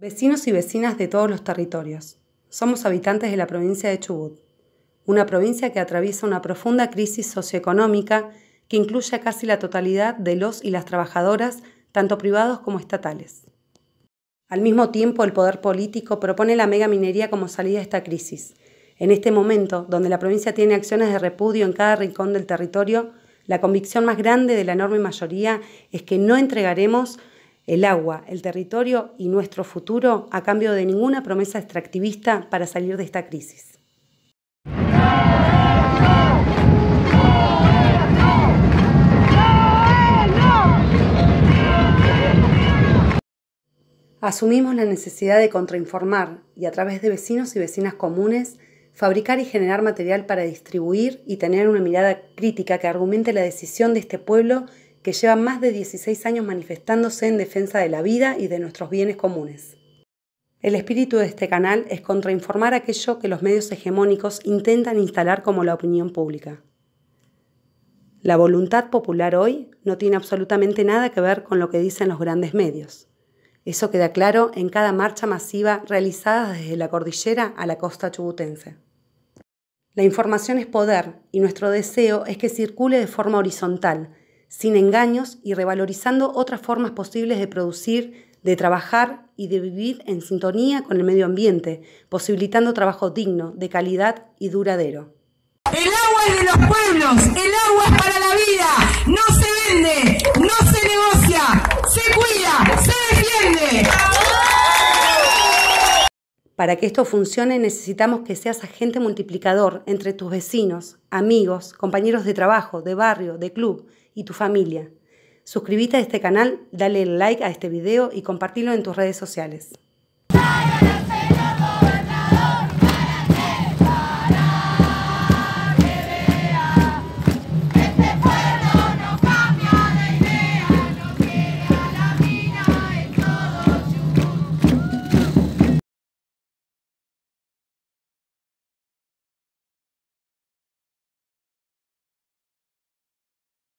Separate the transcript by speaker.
Speaker 1: Vecinos y vecinas de todos los territorios, somos habitantes de la provincia de Chubut, una provincia que atraviesa una profunda crisis socioeconómica que incluye a casi la totalidad de los y las trabajadoras, tanto privados como estatales. Al mismo tiempo, el poder político propone la mega minería como salida a esta crisis. En este momento, donde la provincia tiene acciones de repudio en cada rincón del territorio, la convicción más grande de la enorme mayoría es que no entregaremos el agua, el territorio y nuestro futuro a cambio de ninguna promesa extractivista para salir de esta crisis. Asumimos la necesidad de contrainformar y a través de vecinos y vecinas comunes fabricar y generar material para distribuir y tener una mirada crítica que argumente la decisión de este pueblo que llevan más de 16 años manifestándose en defensa de la vida y de nuestros bienes comunes. El espíritu de este canal es contrainformar aquello que los medios hegemónicos intentan instalar como la opinión pública. La voluntad popular hoy no tiene absolutamente nada que ver con lo que dicen los grandes medios. Eso queda claro en cada marcha masiva realizada desde la cordillera a la costa chubutense. La información es poder y nuestro deseo es que circule de forma horizontal, sin engaños y revalorizando otras formas posibles de producir, de trabajar y de vivir en sintonía con el medio ambiente, posibilitando trabajo digno, de calidad y duradero. El agua es de los pueblos, el agua es para la vida. Para que esto funcione necesitamos que seas agente multiplicador entre tus vecinos, amigos, compañeros de trabajo, de barrio, de club y tu familia. Suscríbete a este canal, dale like a este video y compartilo en tus redes sociales.